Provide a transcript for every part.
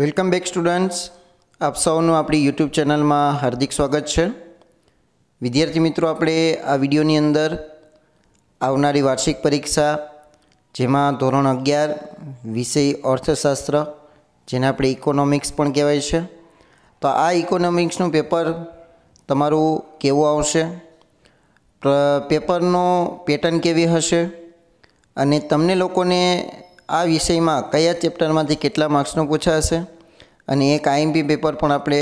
welcome back students આપ સૌનું આપણી યુટ્યુબ ચેનલમાં હાર્દિક સ્વાગત છે વિદ્યાર્થી મિત્રો આપણે આ વિડીયોની અંદર આવનારી વાર્ષિક પરીક્ષા જેમાં ધોરણ અગિયાર વિષય અર્થશાસ્ત્ર જેને આપણે ઇકોનોમિક્સ પણ કહેવાય છે તો આ ઇકોનોમિક્સનું પેપર તમારું કેવું આવશે પેપરનો પેટર્ન કેવી હશે અને તમને લોકોને આ વિષયમાં કયા ચેપ્ટરમાંથી કેટલા માર્ક્સનું પૂછાશે અને એક આઈએમપી પેપર પણ આપણે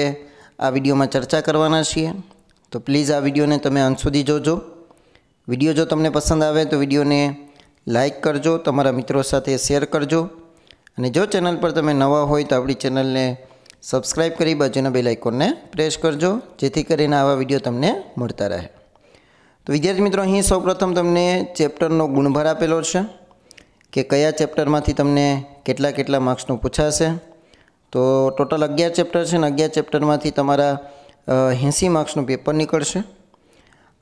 આ વિડીયોમાં ચર્ચા કરવાના છીએ તો પ્લીઝ આ વિડીયોને તમે અંત સુધી જોજો વિડીયો જો તમને પસંદ આવે તો વિડીયોને લાઇક કરજો તમારા મિત્રો સાથે શેર કરજો અને જો ચેનલ પર તમે નવા હોય તો આપણી ચેનલને સબસ્ક્રાઇબ કરી બાજુના બે આઇકોનને પ્રેસ કરજો જેથી કરીને આવા વિડીયો તમને મળતા રહે તો વિદ્યાર્થી મિત્રો અહીં સૌપ્રથમ તમને ચેપ્ટરનો ગુણભાર આપેલો છે કે કયા ચેપ્ટરમાંથી તમને કેટલા કેટલા માર્ક્સનું પૂછાશે તો ટોટલ અગિયાર ચેપ્ટર છે અને અગિયાર ચેપ્ટરમાંથી તમારા એંસી માર્ક્સનું પેપર નીકળશે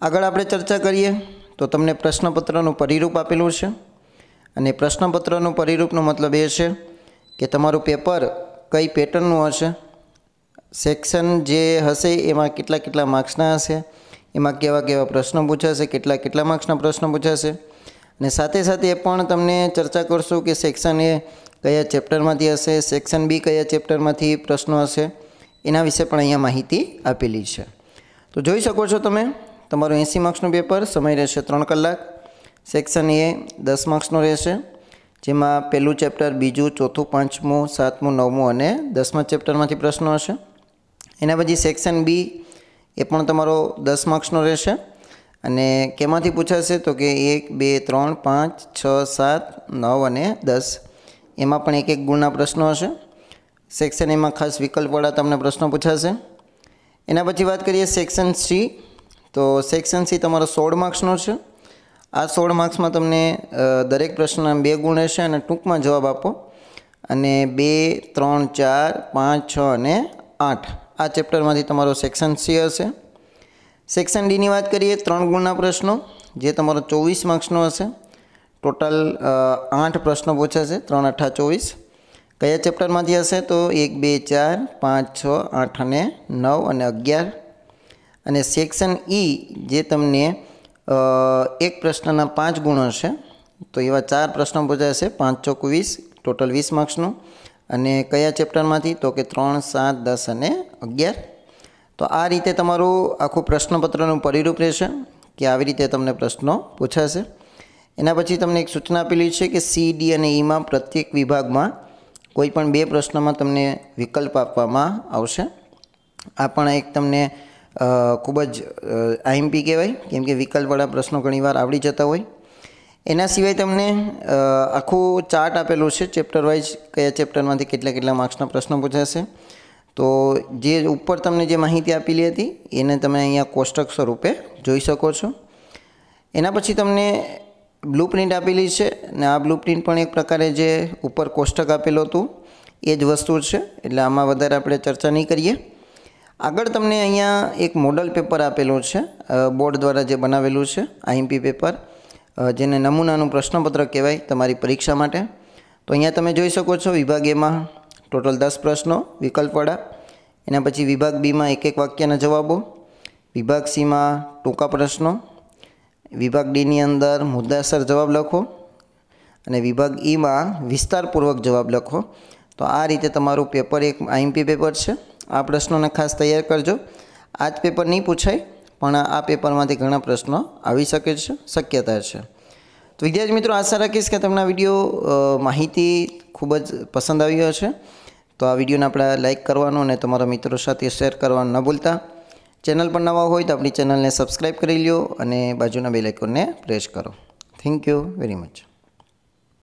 આગળ આપણે ચર્ચા કરીએ તો તમને પ્રશ્નપત્રનું પરિરૂપ આપેલું છે અને પ્રશ્નપત્રનું પરિરૂપનો મતલબ એ છે કે તમારું પેપર કઈ પેટર્નનું હશે સેક્શન જે હશે એમાં કેટલા કેટલા માર્ક્સના હશે એમાં કેવા કેવા પ્રશ્નો પૂછાશે કેટલા કેટલા માર્ક્સના પ્રશ્નો પૂછાશે અને સાથે સાથે એ પણ તમને ચર્ચા કરશું કે સેક્શન એ કયા ચેપ્ટરમાંથી હશે સેક્શન બી કયા ચેપ્ટરમાંથી પ્રશ્નો હશે એના વિશે પણ અહીંયા માહિતી આપેલી છે તો જોઈ શકો છો તમે તમારું એંસી માર્ક્સનું પેપર સમય રહેશે ત્રણ કલાક સેક્શન એ દસ માર્ક્સનો રહેશે જેમાં પહેલું ચેપ્ટર બીજું ચોથું પાંચમું સાતમું નવમું અને દસમા ચેપ્ટરમાંથી પ્રશ્નો હશે એના પછી સેક્શન બી એ પણ તમારો દસ માર્ક્સનો રહેશે અને કેમાંથી પૂછાશે તો કે એક બે ત્રણ પાંચ છ સાત નવ અને દસ એમાં પણ એક એક ગુણના પ્રશ્નો હશે સેક્શન એમાં ખાસ વિકલ્પવાળા તમને પ્રશ્નો પૂછાશે એના પછી વાત કરીએ સેક્શન સી તો સેક્શન સી તમારો સોળ માર્ક્સનો છે આ સોળ માર્ક્સમાં તમને દરેક પ્રશ્નના બે ગુણ હશે અને ટૂંકમાં જવાબ આપો અને બે ત્રણ ચાર પાંચ છ અને આઠ આ ચેપ્ટરમાંથી તમારો સેક્શન સી હશે સેક્શન ડીની વાત કરીએ ત્રણ ગુણના પ્રશ્નો જે તમારો ચોવીસ માર્ક્સનો હશે ટોટલ આઠ પ્રશ્નો પૂછાશે ત્રણ અઠા ચોવીસ કયા ચેપ્ટરમાંથી હશે તો એક બે ચાર પાંચ છ આઠ અને નવ અને અગિયાર અને સેક્શન ઈ e, જે તમને એક પ્રશ્નના પાંચ ગુણ હશે તો એવા ચાર પ્રશ્નો પૂછાશે પાંચ ચોક વીસ ટોટલ વીસ માર્ક્સનું અને કયા ચેપ્ટરમાંથી તો કે ત્રણ સાત દસ અને અગિયાર તો આ રીતે તમારું આખું પ્રશ્નપત્રનું પરિરૂપ રહેશે કે આવી રીતે તમને પ્રશ્નો પૂછાશે એના પછી તમને એક સૂચના આપેલી છે કે સી ડી અને ઈમાં e પ્રત્યેક વિભાગમાં કોઈ પણ બે પ્રશ્નોમાં તમને વિકલ્પ આપવામાં આવશે આ પણ એક તમને ખૂબ જ આઈએમપી કહેવાય કેમ કે વિકલ્પવાળા પ્રશ્નો ઘણીવાર આવડી જતા હોય એના સિવાય તમને આખું ચાર્ટ આપેલું છે ચેપ્ટર વાઇઝ કયા ચેપ્ટરમાંથી કેટલા કેટલા માર્ક્સના પ્રશ્નો પૂછાશે તો જે ઉપર તમને જે માહિતી આપેલી હતી એને તમે અહીંયા કોષ્ટક સ્વરૂપે જોઈ શકો છો એના પછી તમને બ્લુ પ્રિન્ટ આપેલી છે અને આ બ્લુ પ્રિન્ટ પણ એક પ્રકારે જે ઉપર કોષ્ટક આપેલું હતું એ જ વસ્તુ છે એટલે આમાં વધારે આપણે ચર્ચા નહીં કરીએ આગળ તમને અહીંયા એક મોડલ પેપર આપેલું છે બોર્ડ દ્વારા જે બનાવેલું છે આઈએમપી પેપર જેને નમૂનાનું પ્રશ્નપત્ર કહેવાય તમારી પરીક્ષા માટે તો અહીંયા તમે જોઈ શકો છો વિભાગ એમાં ટોટલ દસ પ્રશ્નો વિકલ્પવાળા એના પછી વિભાગ બીમાં એક એક વાક્યના જવાબો વિભાગ સીમાં ટૂંકા પ્રશ્નો વિભાગ ડીની અંદર મુદ્દાસર જવાબ લખો અને વિભાગ ઈમાં વિસ્તારપૂર્વક જવાબ લખો તો આ રીતે તમારું પેપર એક આઈએમપી પેપર છે આ પ્રશ્નોને ખાસ તૈયાર કરજો આ જ પેપર નહીં પૂછાય પણ આ પેપરમાંથી ઘણા પ્રશ્નો આવી શકે છે શક્યતા છે તો વિદ્યાર્થી મિત્રો આશા રાખીશ કે તમને વિડીયો માહિતી ખૂબ જ પસંદ આવી ગયો છે તો આ વિડીયોને આપણે લાઇક કરવાનો અને તમારા મિત્રો સાથે શેર કરવાનું ન ભૂલતા ચેનલ પર નવા હોય તો આપણી ચેનલને સબસ્ક્રાઈબ કરી લો અને બાજુના બે આઇકોનને પ્રેસ કરો થેન્ક યુ વેરી મચ